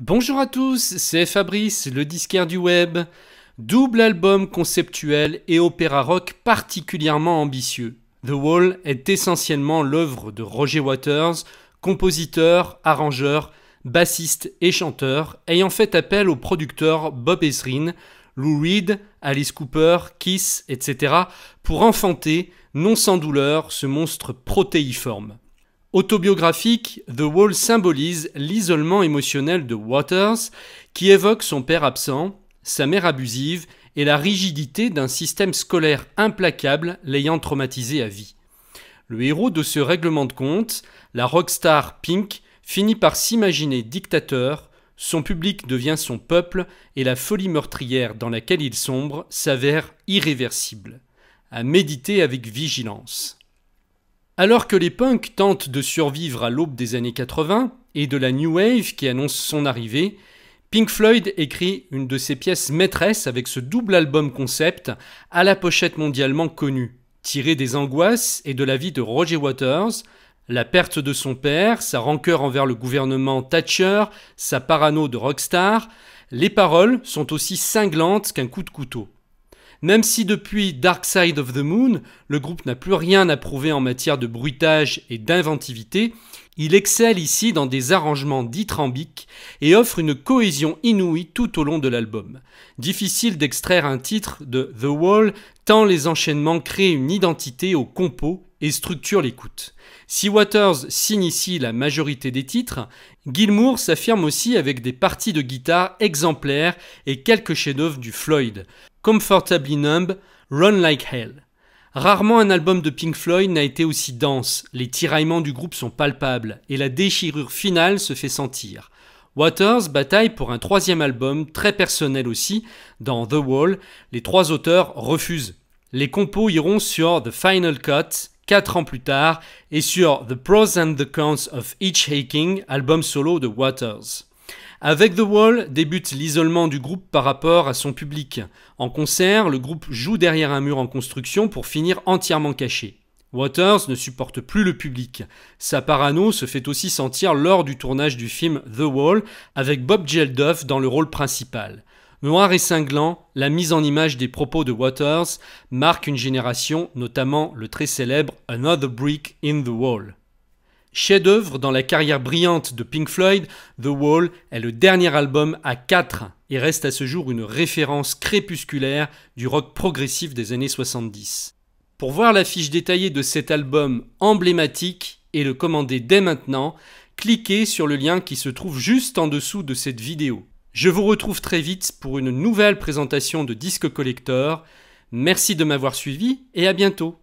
Bonjour à tous, c'est Fabrice, le disquaire du web. Double album conceptuel et opéra rock particulièrement ambitieux. The Wall est essentiellement l'œuvre de Roger Waters, compositeur, arrangeur, bassiste et chanteur, ayant fait appel aux producteurs Bob Ezrin, Lou Reed, Alice Cooper, Kiss, etc., pour enfanter, non sans douleur, ce monstre protéiforme. Autobiographique, The Wall symbolise l'isolement émotionnel de Waters, qui évoque son père absent, sa mère abusive et la rigidité d'un système scolaire implacable l'ayant traumatisé à vie. Le héros de ce règlement de compte, la rockstar Pink, finit par s'imaginer dictateur, son public devient son peuple et la folie meurtrière dans laquelle il sombre s'avère irréversible. À méditer avec vigilance. Alors que les punks tentent de survivre à l'aube des années 80 et de la New Wave qui annonce son arrivée, Pink Floyd écrit une de ses pièces maîtresses avec ce double album concept à la pochette mondialement connue, Tiré des angoisses et de la vie de Roger Waters, la perte de son père, sa rancœur envers le gouvernement Thatcher, sa parano de rockstar, les paroles sont aussi cinglantes qu'un coup de couteau. Même si depuis Dark Side of the Moon, le groupe n'a plus rien à prouver en matière de bruitage et d'inventivité, il excelle ici dans des arrangements dithyrambiques et offre une cohésion inouïe tout au long de l'album. Difficile d'extraire un titre de The Wall tant les enchaînements créent une identité au compos et structurent l'écoute. Si Waters signe ici la majorité des titres, Gilmour s'affirme aussi avec des parties de guitare exemplaires et quelques chefs-d'œuvre du Floyd. Comfortably Numb, Run Like Hell. Rarement un album de Pink Floyd n'a été aussi dense, les tiraillements du groupe sont palpables et la déchirure finale se fait sentir. Waters bataille pour un troisième album, très personnel aussi, dans The Wall, les trois auteurs refusent. Les compos iront sur The Final Cut, quatre ans plus tard, et sur The Pros and the Cons of Each Haking, album solo de Waters. Avec The Wall débute l'isolement du groupe par rapport à son public. En concert, le groupe joue derrière un mur en construction pour finir entièrement caché. Waters ne supporte plus le public. Sa parano se fait aussi sentir lors du tournage du film The Wall avec Bob Geldof dans le rôle principal. Noir et cinglant, la mise en image des propos de Waters marque une génération, notamment le très célèbre Another Brick in the Wall. Chef-d'œuvre dans la carrière brillante de Pink Floyd, The Wall est le dernier album à quatre et reste à ce jour une référence crépusculaire du rock progressif des années 70. Pour voir la fiche détaillée de cet album emblématique et le commander dès maintenant, cliquez sur le lien qui se trouve juste en dessous de cette vidéo. Je vous retrouve très vite pour une nouvelle présentation de Disque Collector. Merci de m'avoir suivi et à bientôt.